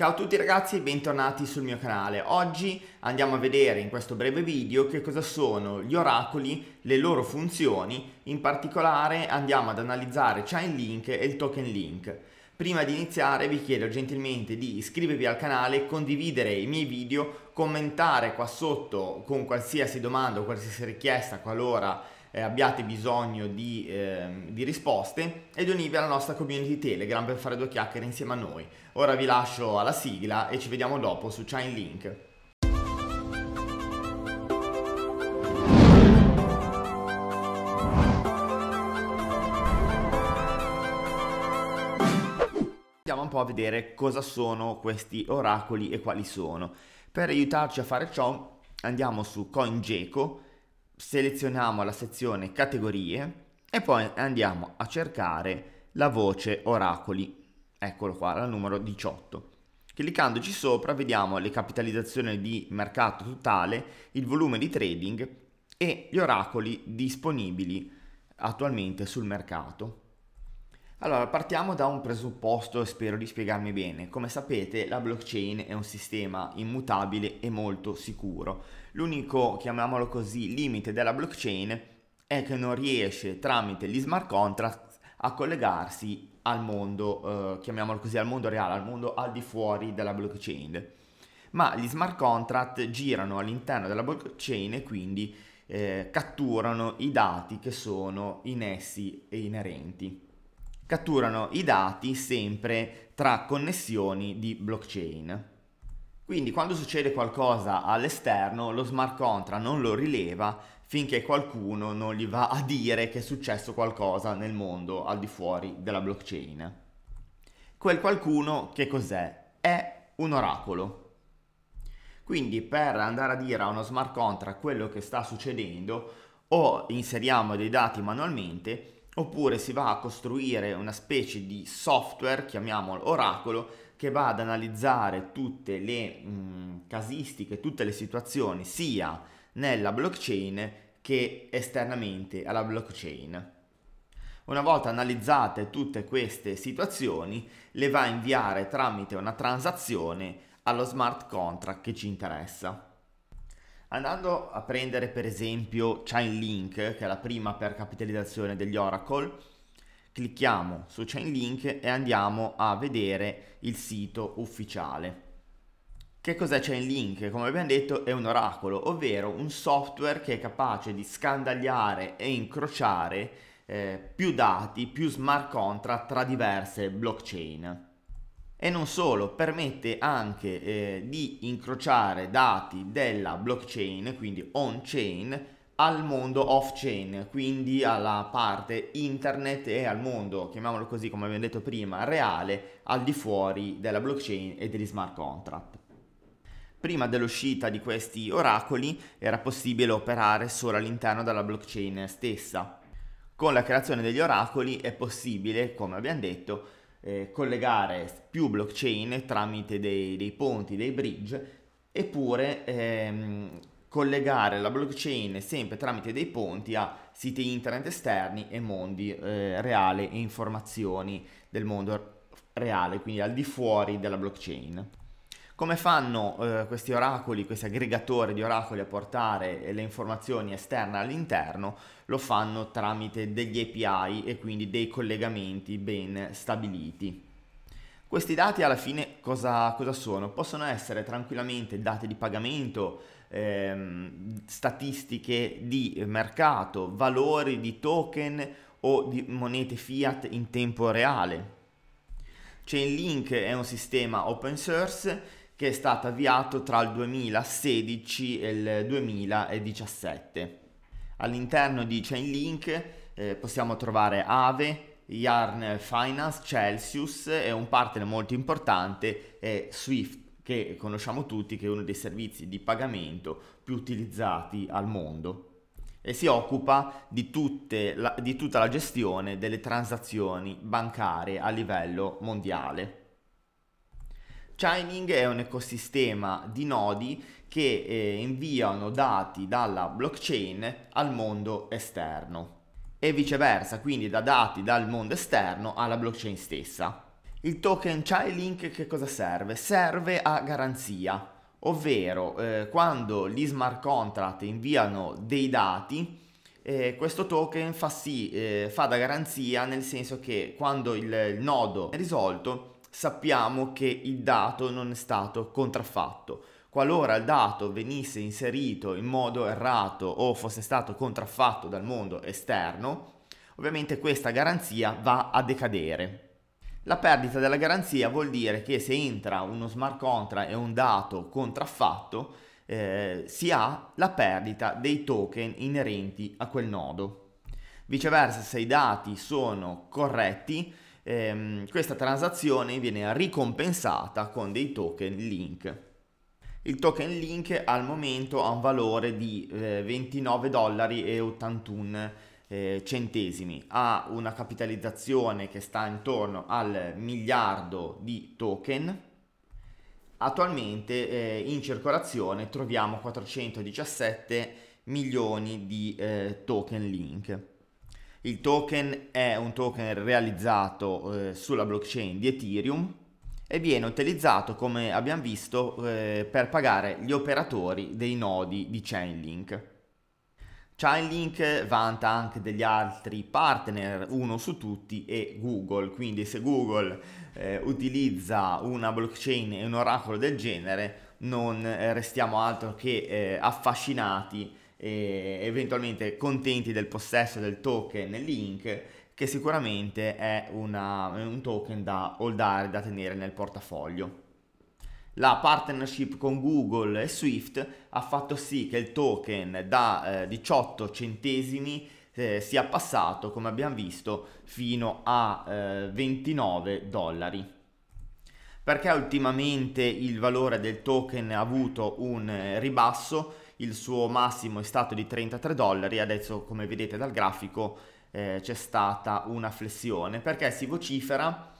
Ciao a tutti ragazzi e bentornati sul mio canale. Oggi andiamo a vedere in questo breve video che cosa sono gli oracoli, le loro funzioni, in particolare andiamo ad analizzare Chainlink e il Token Link. Prima di iniziare vi chiedo gentilmente di iscrivervi al canale, condividere i miei video, commentare qua sotto con qualsiasi domanda o qualsiasi richiesta qualora eh, abbiate bisogno di, eh, di risposte ed unirvi alla nostra community Telegram per fare due chiacchiere insieme a noi. Ora vi lascio alla sigla e ci vediamo dopo su Chainlink. Andiamo un po' a vedere cosa sono questi oracoli e quali sono. Per aiutarci a fare ciò andiamo su CoinGeco selezioniamo la sezione categorie e poi andiamo a cercare la voce oracoli, eccolo qua, la numero 18. Cliccandoci sopra vediamo le capitalizzazioni di mercato totale, il volume di trading e gli oracoli disponibili attualmente sul mercato. Allora, partiamo da un presupposto e spero di spiegarmi bene. Come sapete, la blockchain è un sistema immutabile e molto sicuro. L'unico, chiamiamolo così, limite della blockchain è che non riesce tramite gli smart contract a collegarsi al mondo, eh, chiamiamolo così, al mondo reale, al mondo al di fuori della blockchain. Ma gli smart contract girano all'interno della blockchain e quindi eh, catturano i dati che sono in essi inerenti catturano i dati sempre tra connessioni di blockchain. Quindi quando succede qualcosa all'esterno lo smart contract non lo rileva finché qualcuno non gli va a dire che è successo qualcosa nel mondo al di fuori della blockchain. Quel qualcuno che cos'è? È un oracolo. Quindi per andare a dire a uno smart contract quello che sta succedendo o inseriamo dei dati manualmente oppure si va a costruire una specie di software, chiamiamolo oracolo, che va ad analizzare tutte le mh, mm, casistiche, tutte le situazioni sia nella blockchain che esternamente alla blockchain. Una volta analizzate tutte queste situazioni, le va a inviare tramite una transazione allo smart contract che ci interessa. Andando a prendere per esempio Chainlink, che è la prima per capitalizzazione degli Oracle, clicchiamo su Chainlink e andiamo a vedere il sito ufficiale. Che cos'è Chainlink? Come abbiamo detto è un oracolo, ovvero un software che è capace di scandagliare e incrociare eh, più dati, più smart contract tra diverse blockchain e non solo, permette anche eh, di incrociare dati della blockchain, quindi on-chain, al mondo off-chain, quindi alla parte internet e al mondo, chiamiamolo così come abbiamo detto prima, reale, al di fuori della blockchain e degli smart contract. Prima dell'uscita di questi oracoli era possibile operare solo all'interno della blockchain stessa. Con la creazione degli oracoli è possibile, come abbiamo detto, eh, collegare più blockchain tramite dei, dei ponti, dei bridge, eppure ehm, collegare la blockchain sempre tramite dei ponti a siti internet esterni e mondi eh, reali e informazioni del mondo reale, quindi al di fuori della blockchain. Come fanno eh, questi oracoli, questi aggregatori di oracoli a portare eh, le informazioni esterne all'interno? Lo fanno tramite degli API e quindi dei collegamenti ben stabiliti. Questi dati alla fine cosa, cosa sono? Possono essere tranquillamente dati di pagamento, ehm, statistiche di mercato, valori di token o di monete fiat in tempo reale. Chainlink è un sistema open source che è stato avviato tra il 2016 e il 2017. All'interno di Chainlink eh, possiamo trovare Ave, Yarn Finance, Celsius e un partner molto importante è Swift che conosciamo tutti che è uno dei servizi di pagamento più utilizzati al mondo e si occupa di, la, di tutta la gestione delle transazioni bancarie a livello mondiale. Shining è un ecosistema di nodi che eh, inviano dati dalla blockchain al mondo esterno e viceversa, quindi da dati dal mondo esterno alla blockchain stessa. Il token Childlink che cosa serve? Serve a garanzia, ovvero eh, quando gli smart contract inviano dei dati, eh, questo token fa, sì, eh, fa da garanzia nel senso che quando il, il nodo è risolto sappiamo che il dato non è stato contraffatto. Qualora il dato venisse inserito in modo errato o fosse stato contraffatto dal mondo esterno, ovviamente questa garanzia va a decadere. La perdita della garanzia vuol dire che se entra uno smart contract e un dato contraffatto, eh, si ha la perdita dei token inerenti a quel nodo. Viceversa, se i dati sono corretti, ehm, questa transazione viene ricompensata con dei token link. Il token link al momento ha un valore di eh, 29 eh, centesimi, ha una capitalizzazione che sta intorno al miliardo di token. Attualmente eh, in circolazione troviamo 417 milioni di eh, token link. Il token è un token realizzato eh, sulla blockchain di Ethereum e viene utilizzato, come abbiamo visto, eh, per pagare gli operatori dei nodi di Chainlink. Chainlink vanta anche degli altri partner, uno su tutti è Google, quindi se Google eh, utilizza una blockchain e un oracolo del genere non eh, restiamo altro che eh, affascinati eventualmente contenti del possesso del token Link che sicuramente è una, un token da holdare, da tenere nel portafoglio. La partnership con Google e Swift ha fatto sì che il token da eh, 18 centesimi eh, sia passato, come abbiamo visto, fino a eh, 29 dollari perché ultimamente il valore del token ha avuto un eh, ribasso il suo massimo è stato di 33 dollari, adesso come vedete dal grafico eh, c'è stata una flessione perché si vocifera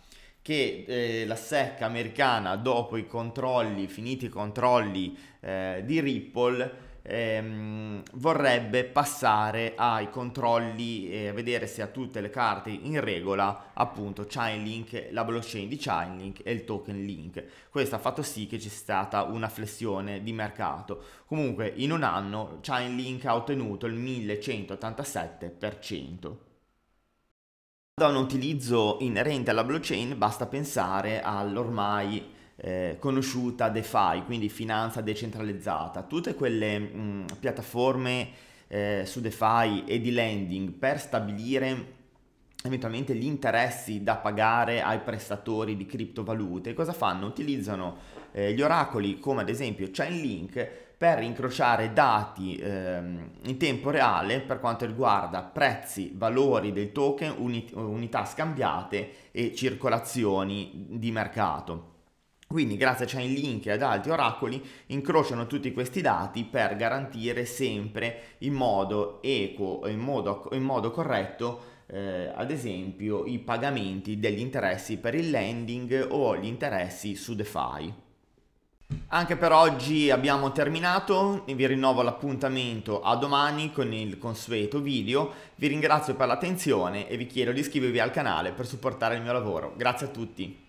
che eh, la SEC americana dopo i controlli, finiti i controlli eh, di Ripple, ehm, vorrebbe passare ai controlli e eh, vedere se ha tutte le carte in regola, appunto Chainlink, la blockchain di Chainlink e il token Link. Questo ha fatto sì che ci sia stata una flessione di mercato. Comunque in un anno Chainlink ha ottenuto il 1187%. Da un utilizzo inerente alla blockchain basta pensare all'ormai eh, conosciuta DeFi, quindi finanza decentralizzata, tutte quelle mh, piattaforme eh, su DeFi e di lending per stabilire eventualmente gli interessi da pagare ai prestatori di criptovalute, cosa fanno? Utilizzano eh, gli oracoli come ad esempio Chainlink per incrociare dati ehm, in tempo reale per quanto riguarda prezzi, valori del token, uni- unità scambiate e circolazioni di mercato. Quindi grazie a Chainlink e ad altri oracoli incrociano tutti questi dati per garantire sempre in modo equo, in in modo corretto eh, ad esempio i pagamenti degli interessi per il lending o gli interessi su DeFi. Anche per oggi abbiamo terminato, vi rinnovo l'appuntamento a domani con il consueto video, vi ringrazio per l'attenzione e vi chiedo di iscrivervi al canale per supportare il mio lavoro. Grazie a tutti!